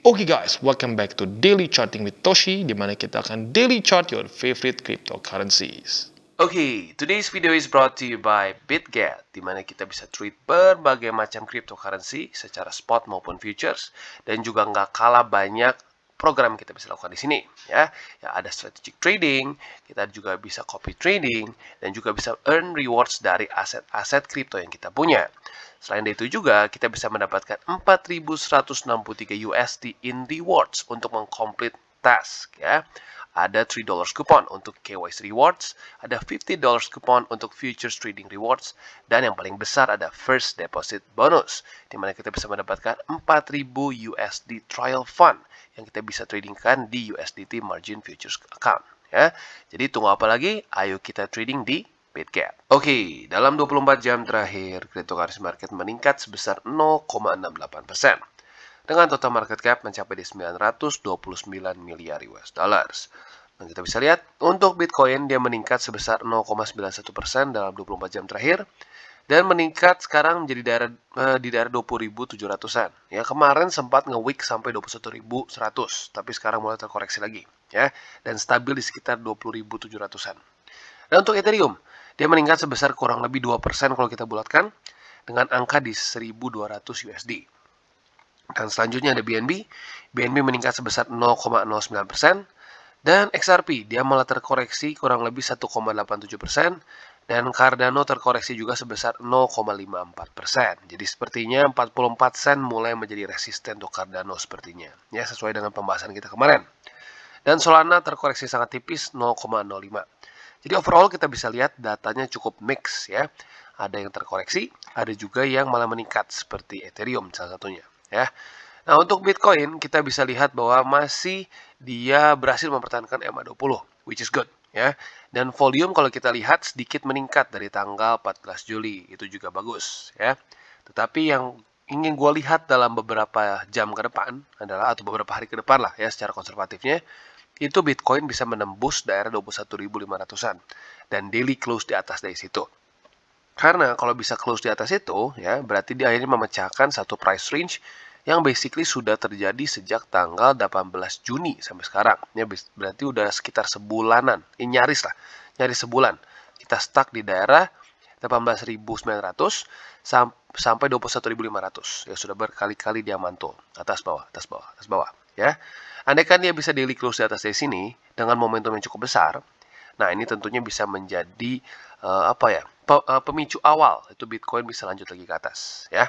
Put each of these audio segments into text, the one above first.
Oke okay guys, welcome back to Daily Charting with Toshi, di mana kita akan daily chart your favorite cryptocurrencies. Oke, okay, today's video is brought to you by BitGet, di mana kita bisa trade berbagai macam cryptocurrency secara spot maupun futures, dan juga nggak kalah banyak program kita bisa lakukan di sini. Ya, ya ada strategic trading, kita juga bisa copy trading, dan juga bisa earn rewards dari aset-aset crypto yang kita punya. Selain itu juga, kita bisa mendapatkan 4.163 USD in rewards untuk mengkomplit task ya. Ada $3 kupon untuk KYC rewards, ada $50 kupon untuk futures trading rewards, dan yang paling besar ada first deposit bonus, di mana kita bisa mendapatkan 4.000 USD trial fund yang kita bisa tradingkan di USDT margin futures account. Ya. Jadi tunggu apa lagi? Ayo kita trading di Bitget. Oke, okay, dalam 24 jam terakhir, cryptocurrency market meningkat sebesar 0,68%. Dengan total market cap mencapai di 929 miliar US dollars. Dan kita bisa lihat, untuk Bitcoin dia meningkat sebesar 0,91% dalam 24 jam terakhir dan meningkat sekarang menjadi daerah eh, di daerah 20.700-an. Ya, kemarin sempat nge week sampai 21.100, tapi sekarang mulai terkoreksi lagi, ya, dan stabil di sekitar 20.700-an. Dan untuk Ethereum, dia meningkat sebesar kurang lebih 2% kalau kita bulatkan dengan angka di 1200 USD. Dan selanjutnya ada BNB. BNB meningkat sebesar 0,09%. Dan XRP, dia malah terkoreksi kurang lebih 1,87%. Dan Cardano terkoreksi juga sebesar 0,54%. Jadi sepertinya 44 sen mulai menjadi resisten untuk Cardano sepertinya. Ya, sesuai dengan pembahasan kita kemarin. Dan Solana terkoreksi sangat tipis 0,05. Jadi overall kita bisa lihat datanya cukup mix ya. Ada yang terkoreksi, ada juga yang malah meningkat seperti Ethereum salah satunya ya. Nah, untuk Bitcoin kita bisa lihat bahwa masih dia berhasil mempertahankan EMA 20, which is good ya. Dan volume kalau kita lihat sedikit meningkat dari tanggal 14 Juli, itu juga bagus ya. Tetapi yang ingin gue lihat dalam beberapa jam ke depan adalah atau beberapa hari ke depan lah ya secara konservatifnya itu Bitcoin bisa menembus daerah 21.500-an dan daily close di atas dari situ. Karena kalau bisa close di atas itu, ya berarti dia akhirnya memecahkan satu price range yang basically sudah terjadi sejak tanggal 18 Juni sampai sekarang. Ya, berarti udah sekitar sebulanan, eh, nyaris lah, nyaris sebulan. Kita stuck di daerah 18.900 sampai 21.500. Ya sudah berkali-kali dia mantul atas bawah, atas bawah, atas bawah, ya. Andaikan dia bisa daily close di atas dari sini dengan momentum yang cukup besar, nah ini tentunya bisa menjadi uh, apa ya eh, pemicu awal itu Bitcoin bisa lanjut lagi ke atas ya.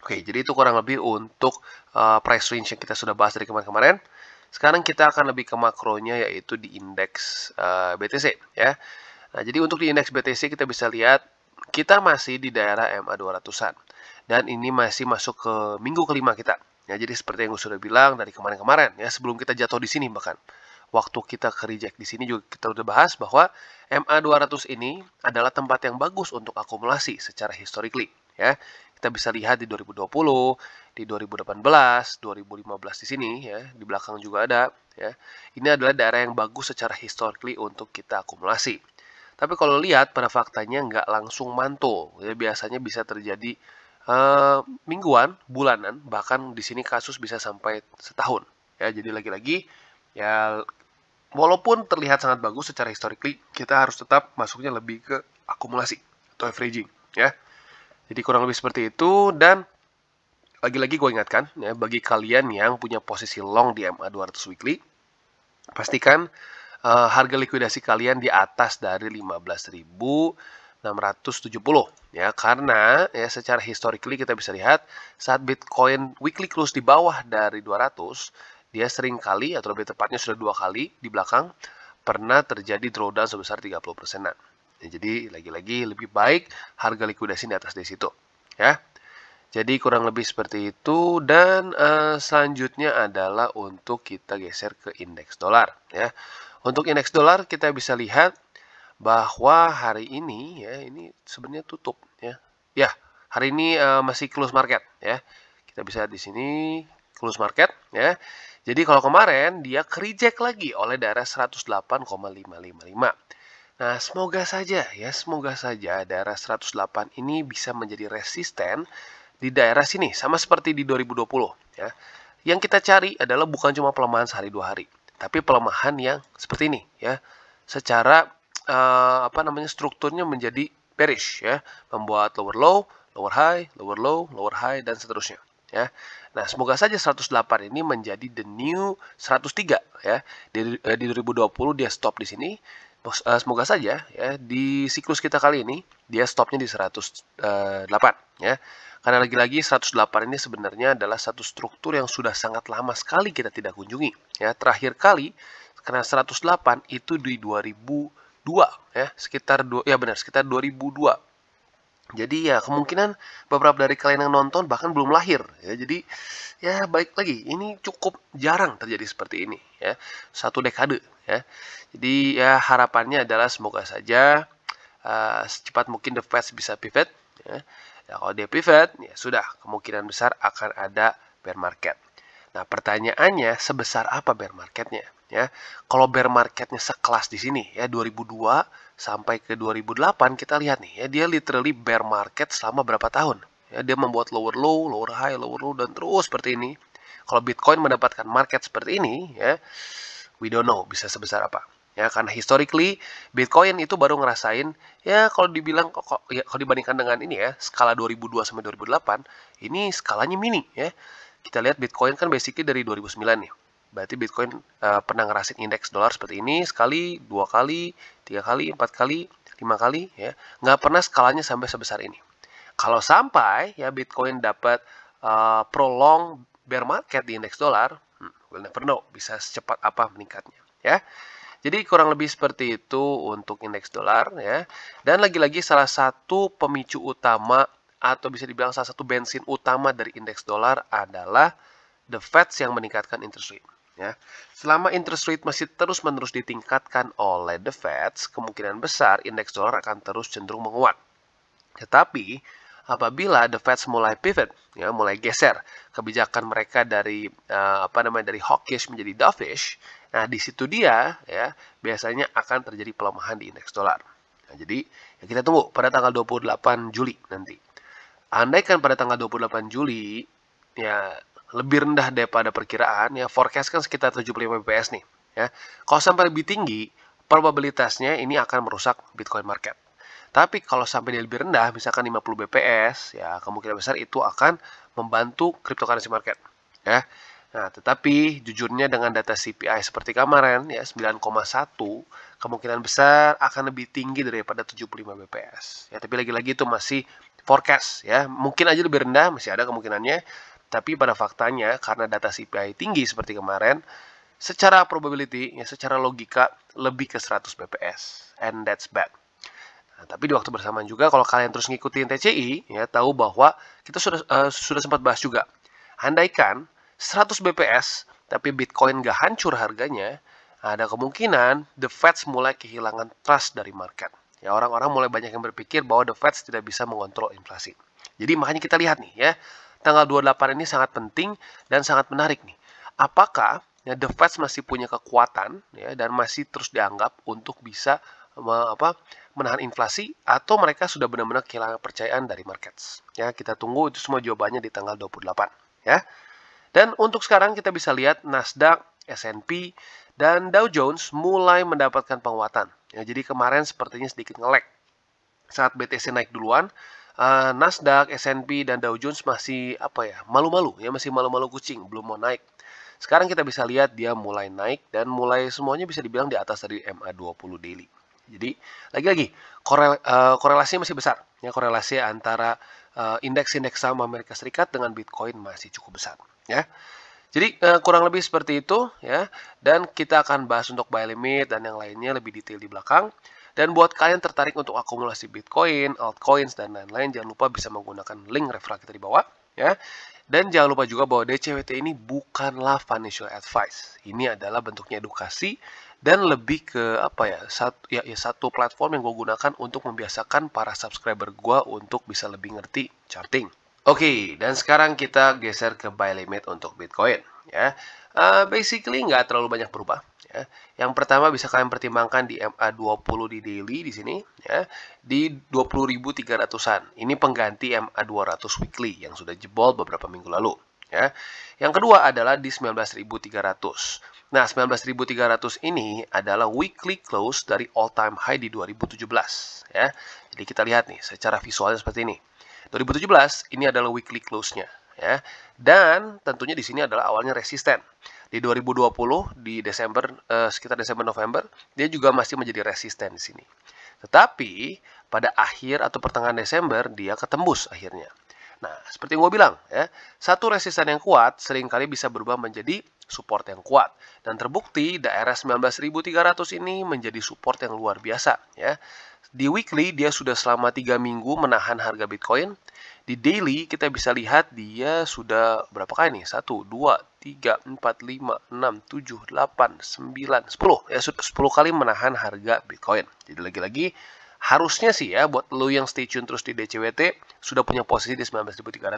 Oke, jadi itu kurang lebih untuk uh, price range yang kita sudah bahas dari kemarin-kemarin. Sekarang kita akan lebih ke makronya yaitu di indeks uh, BTC ya. Nah, jadi untuk di indeks BTC kita bisa lihat kita masih di daerah MA 200-an dan ini masih masuk ke minggu kelima kita Ya, jadi seperti yang gue sudah bilang dari kemarin-kemarin ya, sebelum kita jatuh di sini bahkan. Waktu kita ke reject di sini juga kita udah bahas bahwa MA200 ini adalah tempat yang bagus untuk akumulasi secara historically ya. Kita bisa lihat di 2020, di 2018, 2015 di sini ya, di belakang juga ada ya. Ini adalah daerah yang bagus secara historically untuk kita akumulasi. Tapi kalau lihat pada faktanya nggak langsung mantul, ya biasanya bisa terjadi Eh, mingguan, bulanan, bahkan di sini kasus bisa sampai setahun. Ya, jadi lagi-lagi ya walaupun terlihat sangat bagus secara historically, kita harus tetap masuknya lebih ke akumulasi atau averaging, ya. Jadi kurang lebih seperti itu dan lagi-lagi gue ingatkan ya bagi kalian yang punya posisi long di MA 200 weekly, pastikan uh, harga likuidasi kalian di atas dari 15.000 670 ya karena ya secara historically kita bisa lihat saat Bitcoin weekly close di bawah dari 200 dia sering kali atau lebih tepatnya sudah dua kali di belakang pernah terjadi drawdown sebesar 30 persenan. Ya, jadi lagi-lagi lebih baik harga likuidasi di atas di situ ya. Jadi kurang lebih seperti itu dan uh, selanjutnya adalah untuk kita geser ke indeks dolar ya. Untuk indeks dolar kita bisa lihat bahwa hari ini ya ini sebenarnya tutup ya. Ya, hari ini uh, masih close market ya. Kita bisa di sini close market ya. Jadi kalau kemarin dia kerijek lagi oleh daerah 108,555. Nah, semoga saja ya, semoga saja daerah 108 ini bisa menjadi resisten di daerah sini, sama seperti di 2020 ya. Yang kita cari adalah bukan cuma pelemahan sehari dua hari, tapi pelemahan yang seperti ini ya, secara uh, apa namanya strukturnya menjadi bearish ya, membuat lower low, lower high, lower low, lower high dan seterusnya ya. Nah, semoga saja 108 ini menjadi the new 103 ya. Di, eh, di 2020 dia stop di sini. Eh, semoga saja ya di siklus kita kali ini dia stopnya di 108 ya. Karena lagi-lagi 108 ini sebenarnya adalah satu struktur yang sudah sangat lama sekali kita tidak kunjungi ya. Terakhir kali karena 108 itu di 2000 ya sekitar dua ya benar sekitar 2002 jadi ya kemungkinan beberapa dari kalian yang nonton bahkan belum lahir ya jadi ya baik lagi ini cukup jarang terjadi seperti ini ya satu dekade ya jadi ya harapannya adalah semoga saja uh, secepat mungkin the fast bisa pivot ya. ya kalau dia pivot ya sudah kemungkinan besar akan ada bear market Nah, pertanyaannya sebesar apa bear marketnya? Ya, kalau bear marketnya sekelas di sini ya 2002 sampai ke 2008 kita lihat nih ya dia literally bear market selama berapa tahun? Ya, dia membuat lower low, lower high, lower low dan terus seperti ini. Kalau Bitcoin mendapatkan market seperti ini ya we don't know bisa sebesar apa ya karena historically Bitcoin itu baru ngerasain ya kalau dibilang kok ya, kalau dibandingkan dengan ini ya skala 2002 sampai 2008 ini skalanya mini ya kita lihat Bitcoin kan basically dari 2009 nih. Berarti Bitcoin uh, pernah ngerasin indeks dolar seperti ini sekali, dua kali, tiga kali, empat kali, lima kali ya. Nggak pernah skalanya sampai sebesar ini. Kalau sampai ya Bitcoin dapat uh, prolong bear market di indeks dolar, hmm, we'll never know bisa secepat apa meningkatnya ya. Jadi kurang lebih seperti itu untuk indeks dolar ya. Dan lagi-lagi salah satu pemicu utama atau bisa dibilang salah satu bensin utama dari indeks dolar adalah the Fed yang meningkatkan interest rate. Ya. Selama interest rate masih terus-menerus ditingkatkan oleh the Fed, kemungkinan besar indeks dolar akan terus cenderung menguat. Tetapi apabila the Fed mulai pivot, ya, mulai geser kebijakan mereka dari uh, apa namanya dari hawkish menjadi dovish, nah di situ dia ya biasanya akan terjadi pelemahan di indeks dolar. Nah, jadi ya kita tunggu pada tanggal 28 Juli nanti andaikan pada tanggal 28 Juli ya lebih rendah daripada perkiraan ya forecast kan sekitar 75 BPS nih ya. Kalau sampai lebih tinggi, probabilitasnya ini akan merusak Bitcoin market. Tapi kalau sampai lebih rendah, misalkan 50 BPS, ya kemungkinan besar itu akan membantu cryptocurrency market. Ya. Nah, tetapi jujurnya dengan data CPI seperti kemarin ya 9,1 kemungkinan besar akan lebih tinggi daripada 75 BPS. Ya, tapi lagi-lagi itu masih forecast ya. Mungkin aja lebih rendah, masih ada kemungkinannya. Tapi pada faktanya karena data CPI tinggi seperti kemarin, secara probability, ya secara logika lebih ke 100 BPS. And that's bad. Nah, tapi di waktu bersamaan juga kalau kalian terus ngikutin TCI, ya tahu bahwa kita sudah uh, sudah sempat bahas juga. Andaikan 100 BPS tapi Bitcoin gak hancur harganya, ada kemungkinan the Fed mulai kehilangan trust dari market. Ya orang-orang mulai banyak yang berpikir bahwa the Fed tidak bisa mengontrol inflasi. Jadi makanya kita lihat nih ya, tanggal 28 ini sangat penting dan sangat menarik nih. Apakah ya, the Fed masih punya kekuatan ya dan masih terus dianggap untuk bisa me, apa menahan inflasi atau mereka sudah benar-benar kehilangan kepercayaan dari markets. Ya, kita tunggu itu semua jawabannya di tanggal 28 ya. Dan untuk sekarang kita bisa lihat Nasdaq, S&P, dan Dow Jones mulai mendapatkan penguatan. Ya, jadi kemarin sepertinya sedikit ngelek. Saat BTC naik duluan, uh, Nasdaq, S&P, dan Dow Jones masih apa ya malu-malu, ya masih malu-malu kucing, belum mau naik. Sekarang kita bisa lihat dia mulai naik dan mulai semuanya bisa dibilang di atas dari MA20 daily. Jadi lagi-lagi korel, uh, eh, korelasinya masih besar. Ya korelasi antara uh, indeks-indeks saham Amerika Serikat dengan Bitcoin masih cukup besar. Ya. Jadi eh, kurang lebih seperti itu ya. Dan kita akan bahas untuk buy limit dan yang lainnya lebih detail di belakang. Dan buat kalian tertarik untuk akumulasi Bitcoin, altcoins dan lain-lain, jangan lupa bisa menggunakan link referral kita di bawah ya. Dan jangan lupa juga bahwa DCWT ini bukanlah financial advice. Ini adalah bentuknya edukasi dan lebih ke apa ya satu ya, ya satu platform yang gue gunakan untuk membiasakan para subscriber gue untuk bisa lebih ngerti charting Oke, okay, dan sekarang kita geser ke buy limit untuk Bitcoin. Ya, uh, basically nggak terlalu banyak berubah. Ya. Yang pertama bisa kalian pertimbangkan di MA20 di daily di sini, ya, di 20.300-an. Ini pengganti MA200 weekly yang sudah jebol beberapa minggu lalu. Ya. Yang kedua adalah di 19.300. Nah, 19.300 ini adalah weekly close dari all time high di 2017. Ya. Jadi kita lihat nih secara visualnya seperti ini. 2017 ini adalah weekly close-nya ya. Dan tentunya di sini adalah awalnya resisten. Di 2020 di Desember eh, sekitar Desember November dia juga masih menjadi resisten di sini. Tetapi pada akhir atau pertengahan Desember dia ketembus akhirnya. Nah, seperti yang gue bilang ya, satu resisten yang kuat seringkali bisa berubah menjadi support yang kuat. Dan terbukti daerah 19.300 ini menjadi support yang luar biasa ya. Di weekly dia sudah selama 3 minggu menahan harga Bitcoin. Di daily kita bisa lihat dia sudah berapa kali nih? 1 2 3 4 5 6 7 8 9 10 ya sudah 10 kali menahan harga Bitcoin. Jadi lagi-lagi harusnya sih ya buat lo yang stay tune terus di DCWT sudah punya posisi di 19.300.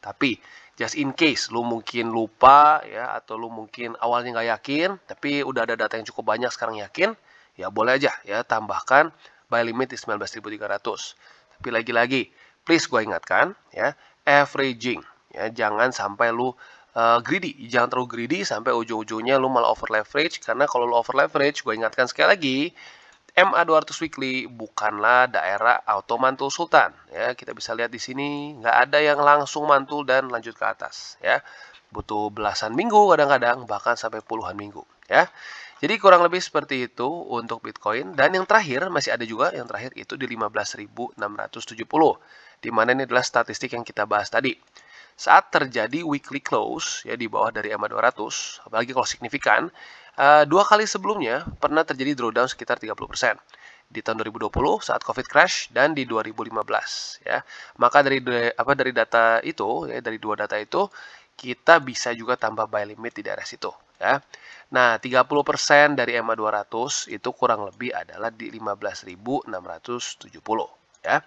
Tapi just in case lu mungkin lupa ya atau lu mungkin awalnya nggak yakin tapi udah ada data yang cukup banyak sekarang yakin ya boleh aja ya tambahkan buy limit di 19.300 tapi lagi-lagi please gue ingatkan ya averaging ya jangan sampai lu uh, greedy jangan terlalu greedy sampai ujung-ujungnya lu malah over leverage karena kalau lu over leverage gue ingatkan sekali lagi MA200 Weekly bukanlah daerah auto mantul sultan. Ya, kita bisa lihat di sini nggak ada yang langsung mantul dan lanjut ke atas. Ya, butuh belasan minggu kadang-kadang bahkan sampai puluhan minggu. Ya, jadi kurang lebih seperti itu untuk Bitcoin. Dan yang terakhir masih ada juga yang terakhir itu di 15.670, dimana ini adalah statistik yang kita bahas tadi saat terjadi weekly close ya di bawah dari MA 200 apalagi kalau signifikan Eh, dua kali sebelumnya pernah terjadi drawdown sekitar 30% di tahun 2020 saat COVID crash dan di 2015 ya. Maka dari apa dari data itu ya, dari dua data itu kita bisa juga tambah buy limit di daerah situ ya. Nah, 30% dari MA 200 itu kurang lebih adalah di 15.670 ya.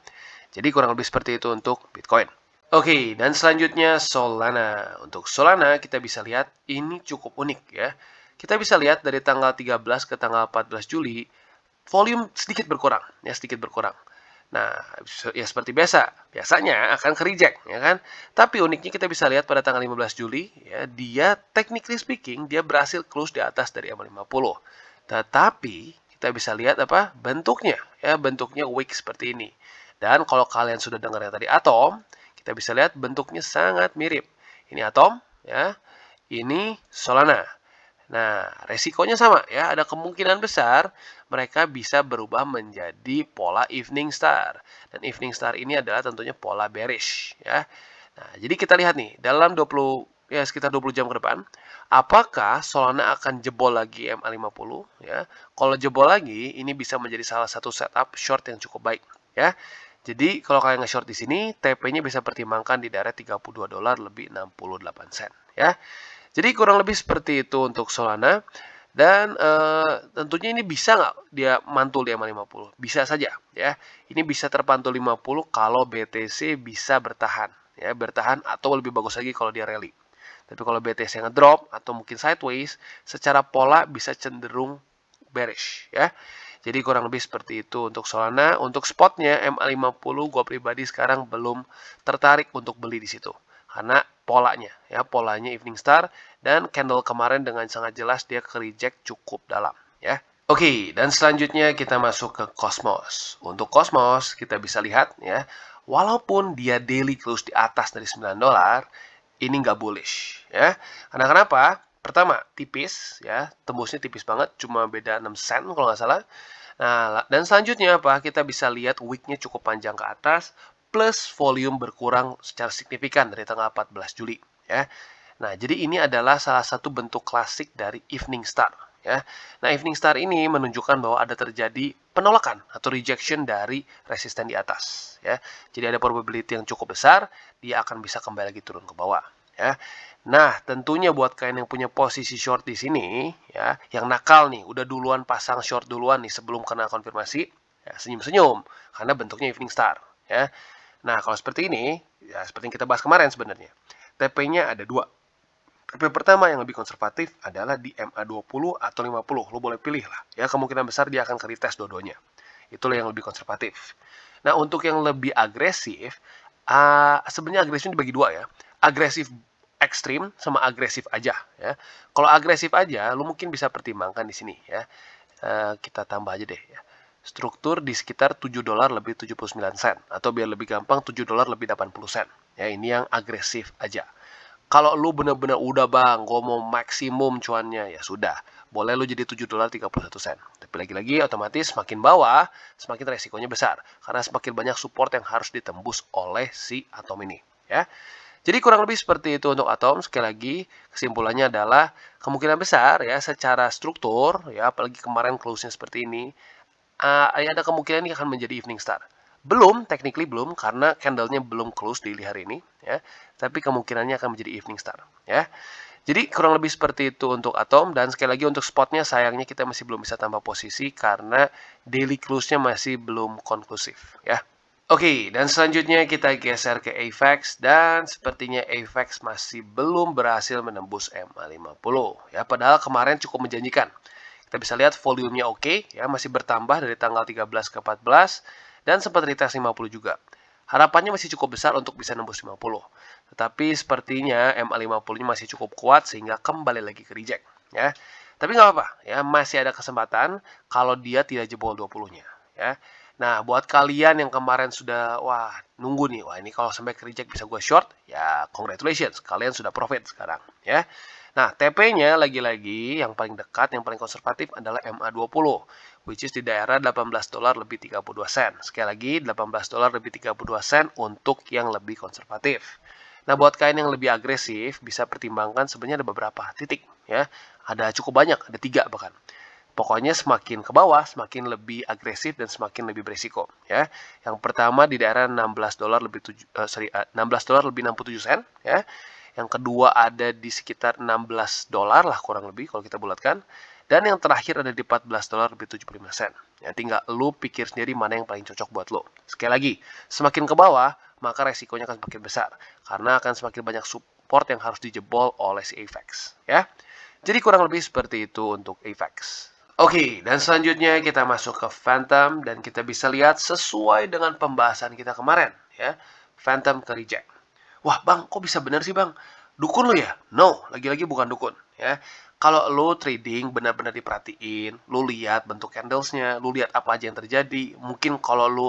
Jadi kurang lebih seperti itu untuk Bitcoin. Oke, okay, dan selanjutnya Solana. Untuk Solana kita bisa lihat ini cukup unik ya. Kita bisa lihat dari tanggal 13 ke tanggal 14 Juli, volume sedikit berkurang, ya sedikit berkurang. Nah, ya seperti biasa, biasanya akan ke reject, ya kan? Tapi uniknya kita bisa lihat pada tanggal 15 Juli, ya, dia technically speaking, dia berhasil close di atas dari EMA 50. Tetapi, kita bisa lihat apa? Bentuknya, ya, bentuknya weak seperti ini. Dan kalau kalian sudah dengar yang tadi atom, kita bisa lihat bentuknya sangat mirip. Ini atom, ya, ini Solana. Nah, resikonya sama ya, ada kemungkinan besar mereka bisa berubah menjadi pola evening star. Dan evening star ini adalah tentunya pola bearish ya. Nah, jadi kita lihat nih, dalam 20 ya sekitar 20 jam ke depan, apakah Solana akan jebol lagi MA50 ya. Kalau jebol lagi, ini bisa menjadi salah satu setup short yang cukup baik ya. Jadi kalau kalian nge-short di sini, TP-nya bisa pertimbangkan di daerah 32 dolar lebih 68 sen ya. Jadi kurang lebih seperti itu untuk Solana. Dan e, tentunya ini bisa nggak dia mantul di MA 50? Bisa saja ya. Ini bisa terpantul 50 kalau BTC bisa bertahan ya, bertahan atau lebih bagus lagi kalau dia rally. Tapi kalau BTC ngedrop atau mungkin sideways, secara pola bisa cenderung bearish ya. Jadi kurang lebih seperti itu untuk Solana. Untuk spotnya MA50 gue pribadi sekarang belum tertarik untuk beli di situ karena polanya ya polanya Evening Star dan candle kemarin dengan sangat jelas dia ke reject cukup dalam ya oke okay, dan selanjutnya kita masuk ke Cosmos untuk Cosmos kita bisa lihat ya walaupun dia daily close di atas dari 9 dolar ini nggak bullish ya karena kenapa pertama tipis ya tembusnya tipis banget cuma beda 6 sen kalau nggak salah Nah, dan selanjutnya apa? Kita bisa lihat wick cukup panjang ke atas, plus volume berkurang secara signifikan dari tanggal 14 Juli ya. Nah, jadi ini adalah salah satu bentuk klasik dari evening star ya. Nah, evening star ini menunjukkan bahwa ada terjadi penolakan atau rejection dari resisten di atas ya. Jadi ada probability yang cukup besar dia akan bisa kembali lagi turun ke bawah ya. Nah, tentunya buat kalian yang punya posisi short di sini ya, yang nakal nih, udah duluan pasang short duluan nih sebelum kena konfirmasi, ya, senyum-senyum ya, karena bentuknya evening star ya. Nah, kalau seperti ini, ya seperti yang kita bahas kemarin sebenarnya, TP-nya ada dua. TP pertama yang lebih konservatif adalah di MA20 atau 50. Lo boleh pilih lah. Ya, kemungkinan besar dia akan kerites dodonya. dua Itulah yang lebih konservatif. Nah, untuk yang lebih agresif, uh, sebenarnya agresif dibagi dua ya. Agresif ekstrim sama agresif aja ya. Kalau agresif aja, lo mungkin bisa pertimbangkan di sini ya. Uh, kita tambah aja deh ya struktur di sekitar 7 dolar lebih 79 sen atau biar lebih gampang 7 dolar lebih 80 sen. Ya, ini yang agresif aja. Kalau lu bener-bener udah bang, gue mau maksimum cuannya, ya sudah. Boleh lu jadi 7 dolar 31 sen. Tapi lagi-lagi otomatis semakin bawah, semakin resikonya besar. Karena semakin banyak support yang harus ditembus oleh si atom ini. Ya. Jadi kurang lebih seperti itu untuk atom. Sekali lagi, kesimpulannya adalah kemungkinan besar ya secara struktur ya apalagi kemarin close-nya seperti ini uh, ada kemungkinan ini akan menjadi evening star. Belum, technically belum, karena candlenya belum close daily hari ini, ya. Tapi kemungkinannya akan menjadi evening star, ya. Jadi kurang lebih seperti itu untuk atom dan sekali lagi untuk spotnya sayangnya kita masih belum bisa tambah posisi karena daily close-nya masih belum konklusif, ya. Oke, okay, dan selanjutnya kita geser ke AVAX dan sepertinya AVAX masih belum berhasil menembus MA50 ya padahal kemarin cukup menjanjikan. Kita bisa lihat volumenya oke, okay, ya masih bertambah dari tanggal 13 ke 14 dan sempat retest 50 juga. Harapannya masih cukup besar untuk bisa nembus 50. Tetapi sepertinya MA50-nya masih cukup kuat sehingga kembali lagi ke reject, ya. Tapi nggak apa-apa, ya masih ada kesempatan kalau dia tidak jebol 20-nya, ya. Nah, buat kalian yang kemarin sudah, wah, nunggu nih, wah ini kalau sampai ke reject bisa gue short, ya congratulations, kalian sudah profit sekarang, ya. Nah, TP-nya lagi-lagi yang paling dekat, yang paling konservatif adalah MA20, which is di daerah 18 dolar lebih 32 sen. Sekali lagi, 18 dolar lebih 32 sen untuk yang lebih konservatif. Nah, buat kain yang lebih agresif, bisa pertimbangkan sebenarnya ada beberapa titik. ya Ada cukup banyak, ada tiga bahkan. Pokoknya semakin ke bawah, semakin lebih agresif dan semakin lebih berisiko. Ya. Yang pertama di daerah 16 dolar lebih 7, uh, eh, sorry, uh, eh, 16 dolar lebih 67 sen. Ya yang kedua ada di sekitar 16 dolar lah kurang lebih kalau kita bulatkan, dan yang terakhir ada di 14 dolar lebih 75 sen. Ya, tinggal lu pikir sendiri mana yang paling cocok buat lo. Sekali lagi, semakin ke bawah, maka resikonya akan semakin besar, karena akan semakin banyak support yang harus dijebol oleh si AVAX. Ya. Jadi kurang lebih seperti itu untuk AVAX. Oke, okay, dan selanjutnya kita masuk ke Phantom dan kita bisa lihat sesuai dengan pembahasan kita kemarin ya. Phantom ke reject wah bang kok bisa bener sih bang dukun lo ya no lagi-lagi bukan dukun ya kalau lo trading benar-benar diperhatiin lo lihat bentuk candlesnya lo lihat apa aja yang terjadi mungkin kalau lo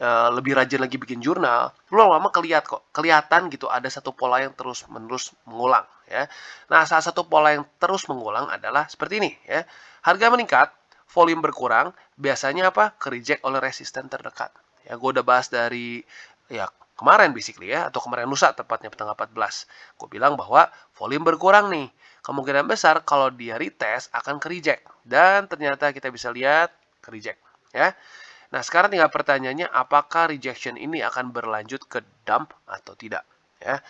Uh, eh, lebih rajin lagi bikin jurnal, lu lama-lama keliat kok, kelihatan gitu ada satu pola yang terus-menerus mengulang ya. Nah, salah satu pola yang terus mengulang adalah seperti ini ya. Harga meningkat, volume berkurang, biasanya apa? Kerijek oleh resisten terdekat. Ya, gue udah bahas dari ya kemarin basically ya, atau kemarin lusa tepatnya tanggal 14. Gue bilang bahwa volume berkurang nih. Kemungkinan besar kalau dia retest akan ke reject. Dan ternyata kita bisa lihat ke reject. Ya. Nah, sekarang tinggal pertanyaannya apakah rejection ini akan berlanjut ke dump atau tidak. Ya.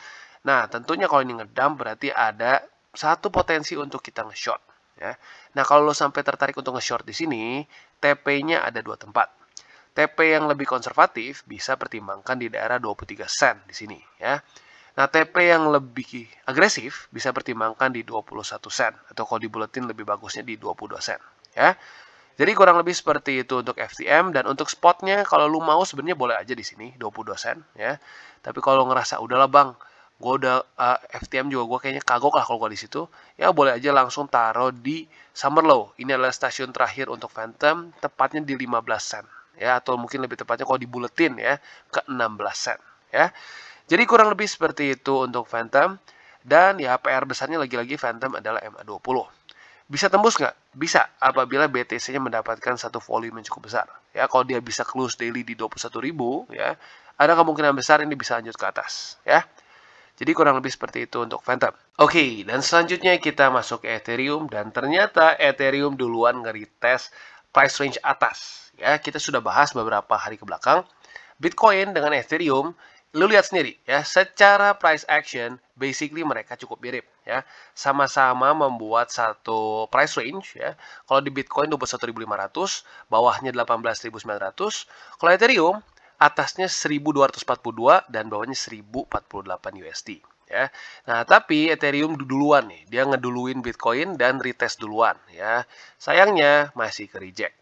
Nah, tentunya kalau ini ngedump berarti ada satu potensi untuk kita nge-short. Ya. Nah, kalau lo sampai tertarik untuk nge-short di sini, TP-nya ada dua tempat. TP yang lebih konservatif bisa pertimbangkan di daerah 23 sen di sini ya. Nah, TP yang lebih agresif bisa pertimbangkan di 21 sen atau kalau di lebih bagusnya di 22 sen ya. Jadi kurang lebih seperti itu untuk FTM dan untuk spotnya kalau lu mau sebenarnya boleh aja di sini 22 sen ya. Tapi kalau ngerasa udahlah Bang, gue udah uh, eh, FTM juga gue kayaknya kagok lah kalau gue di situ. Ya boleh aja langsung taruh di Summer Low. Ini adalah stasiun terakhir untuk Phantom, tepatnya di 15 sen ya atau mungkin lebih tepatnya kalau dibuletin ya ke 16 sen ya. Jadi kurang lebih seperti itu untuk Phantom dan ya PR besarnya lagi-lagi Phantom adalah MA20. Bisa tembus nggak? Bisa, apabila BTC-nya mendapatkan satu volume yang cukup besar. Ya, kalau dia bisa close daily di 21.000, ya, ada kemungkinan besar ini bisa lanjut ke atas, ya. Jadi kurang lebih seperti itu untuk Phantom. Oke, okay, dan selanjutnya kita masuk ke Ethereum dan ternyata Ethereum duluan ngeri tes price range atas ya kita sudah bahas beberapa hari ke belakang Bitcoin dengan Ethereum lu lihat sendiri ya secara price action basically mereka cukup mirip ya sama-sama membuat satu price range ya kalau di Bitcoin 21.500 bawahnya 18.900 kalau Ethereum atasnya 1.242 dan bawahnya 1.048 USD ya nah tapi Ethereum duluan nih dia ngeduluin Bitcoin dan retest duluan ya sayangnya masih ke reject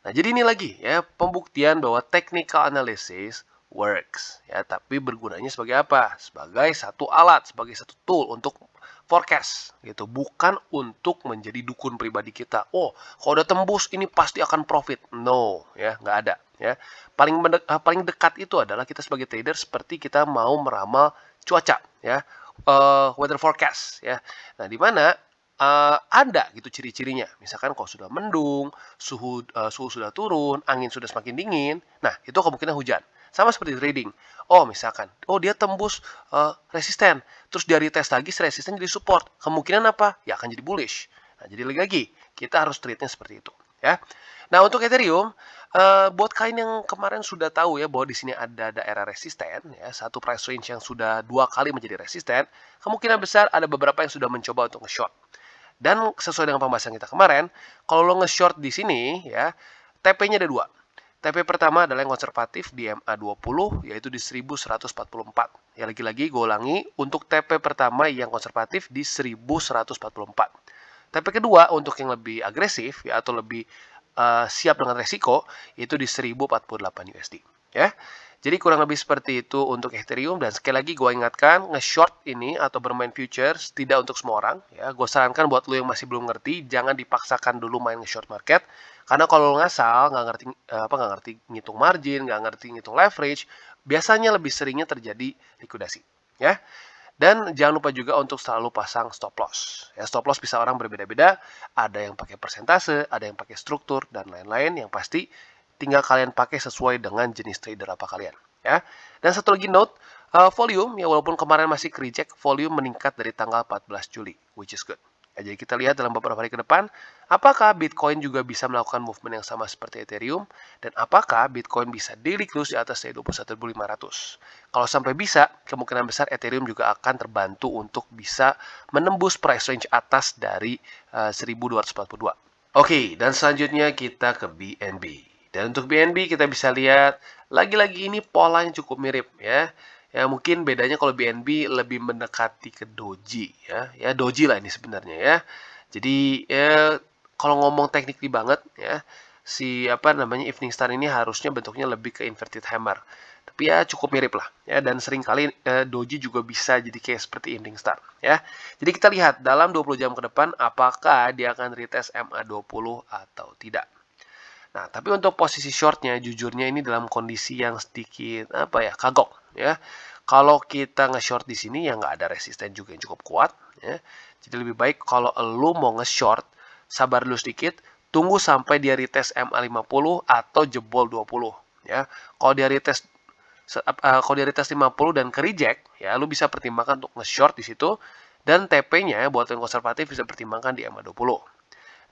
Nah, jadi ini lagi ya pembuktian bahwa technical analysis works ya, tapi bergunanya sebagai apa? Sebagai satu alat, sebagai satu tool untuk forecast gitu, bukan untuk menjadi dukun pribadi kita. Oh, kalau udah tembus ini pasti akan profit. No, ya, nggak ada ya. Paling mendek, eh, paling dekat itu adalah kita sebagai trader seperti kita mau meramal cuaca ya uh, weather forecast ya. Nah, di mana uh, ada gitu ciri-cirinya. Misalkan kalau sudah mendung, suhu uh, suhu sudah turun, angin sudah semakin dingin, nah itu kemungkinan hujan. Sama seperti trading. Oh, misalkan, oh dia tembus uh, resisten, terus dari tes lagi resisten jadi support. Kemungkinan apa? Ya akan jadi bullish. Nah, jadi lagi kita harus trade seperti itu, ya. Nah, untuk Ethereum, uh, buat kain yang kemarin sudah tahu ya bahwa di sini ada daerah resisten, ya, satu price range yang sudah dua kali menjadi resisten, kemungkinan besar ada beberapa yang sudah mencoba untuk nge-short. Dan sesuai dengan pembahasan kita kemarin, kalau lo nge-short di sini ya, TP-nya ada dua. TP pertama adalah yang konservatif di MA20 yaitu di 1144. Ya lagi-lagi gue ulangi untuk TP pertama yang konservatif di 1144. TP kedua untuk yang lebih agresif ya atau lebih uh, siap dengan resiko itu di 1048 USD ya. Jadi kurang lebih seperti itu untuk Ethereum dan sekali lagi gue ingatkan nge-short ini atau bermain futures tidak untuk semua orang ya. Gue sarankan buat lo yang masih belum ngerti jangan dipaksakan dulu main nge-short market karena kalau lo ngasal nggak ngerti apa nggak ngerti ngitung margin, nggak ngerti ngitung leverage, biasanya lebih seringnya terjadi likuidasi ya. Dan jangan lupa juga untuk selalu pasang stop loss. Ya, stop loss bisa orang berbeda-beda, ada yang pakai persentase, ada yang pakai struktur, dan lain-lain yang pasti tinggal kalian pakai sesuai dengan jenis trader apa kalian ya. Dan satu lagi note, uh, volume ya walaupun kemarin masih kerijek reject, volume meningkat dari tanggal 14 Juli, which is good. Ya, jadi kita lihat dalam beberapa hari ke depan, apakah Bitcoin juga bisa melakukan movement yang sama seperti Ethereum, dan apakah Bitcoin bisa daily close di atas 21.500. Kalau sampai bisa, kemungkinan besar Ethereum juga akan terbantu untuk bisa menembus price range atas dari uh, 1.242. Oke, okay, dan selanjutnya kita ke BNB. Dan untuk BNB kita bisa lihat lagi-lagi ini pola yang cukup mirip ya. Ya mungkin bedanya kalau BNB lebih mendekati ke doji ya. Ya doji lah ini sebenarnya ya. Jadi ya kalau ngomong teknik di banget ya si apa namanya evening star ini harusnya bentuknya lebih ke inverted hammer. Tapi ya cukup mirip lah ya dan seringkali eh, doji juga bisa jadi kayak seperti evening star ya. Jadi kita lihat dalam 20 jam ke depan apakah dia akan retest MA20 atau tidak. Nah, tapi untuk posisi shortnya, jujurnya ini dalam kondisi yang sedikit apa ya kagok ya. Kalau kita nge-short di sini ya nggak ada resisten juga yang cukup kuat. Ya. Jadi lebih baik kalau lo mau nge-short, sabar dulu sedikit, tunggu sampai dia retest MA50 atau jebol 20. Ya. Kalau dia retest uh, kalau dia retest 50 dan ke reject, ya lo bisa pertimbangkan untuk nge-short di situ dan TP-nya buat yang konservatif bisa pertimbangkan di MA20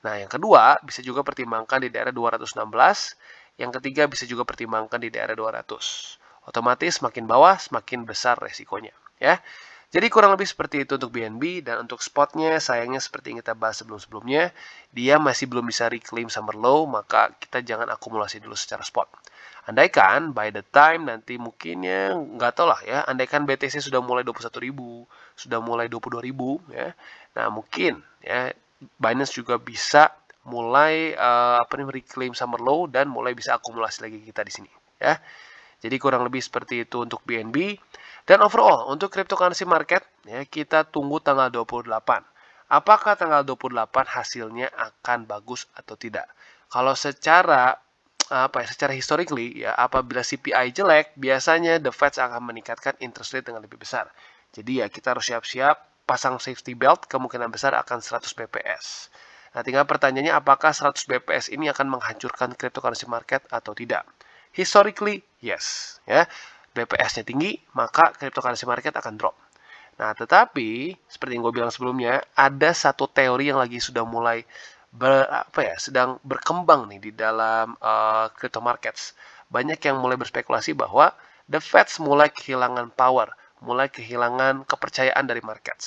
Nah, yang kedua bisa juga pertimbangkan di daerah 216, yang ketiga bisa juga pertimbangkan di daerah 200. Otomatis makin bawah semakin besar resikonya, ya. Jadi kurang lebih seperti itu untuk BNB dan untuk spotnya sayangnya seperti yang kita bahas sebelum-sebelumnya, dia masih belum bisa reclaim summer low, maka kita jangan akumulasi dulu secara spot. Andaikan by the time nanti mungkinnya ya nggak tahu lah ya, andaikan BTC sudah mulai 21.000, sudah mulai 22.000 ya. Nah, mungkin ya Binance juga bisa mulai uh, apa nih reclaim summer low dan mulai bisa akumulasi lagi kita di sini ya. Jadi kurang lebih seperti itu untuk BNB dan overall untuk cryptocurrency market ya kita tunggu tanggal 28. Apakah tanggal 28 hasilnya akan bagus atau tidak? Kalau secara apa ya, secara historically ya apabila CPI jelek biasanya the Fed akan meningkatkan interest rate dengan lebih besar. Jadi ya kita harus siap-siap pasang safety belt kemungkinan besar akan 100 BPS. Nah, tinggal pertanyaannya apakah 100 BPS ini akan menghancurkan cryptocurrency market atau tidak? Historically, yes. Ya, BPS-nya tinggi, maka cryptocurrency market akan drop. Nah, tetapi seperti yang gue bilang sebelumnya, ada satu teori yang lagi sudah mulai ber, apa ya, sedang berkembang nih di dalam uh, crypto markets. Banyak yang mulai berspekulasi bahwa the Feds mulai kehilangan power mulai kehilangan kepercayaan dari market.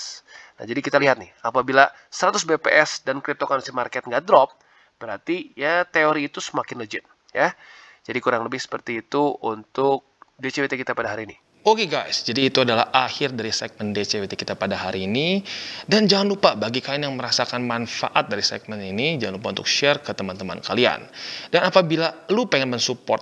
Nah, jadi kita lihat nih, apabila 100 BPS dan cryptocurrency market nggak drop, berarti ya teori itu semakin legit, ya. Jadi kurang lebih seperti itu untuk DCWT kita pada hari ini. Oke okay guys, jadi itu adalah akhir dari segmen DCWT kita pada hari ini. Dan jangan lupa bagi kalian yang merasakan manfaat dari segmen ini, jangan lupa untuk share ke teman-teman kalian. Dan apabila lu pengen mensupport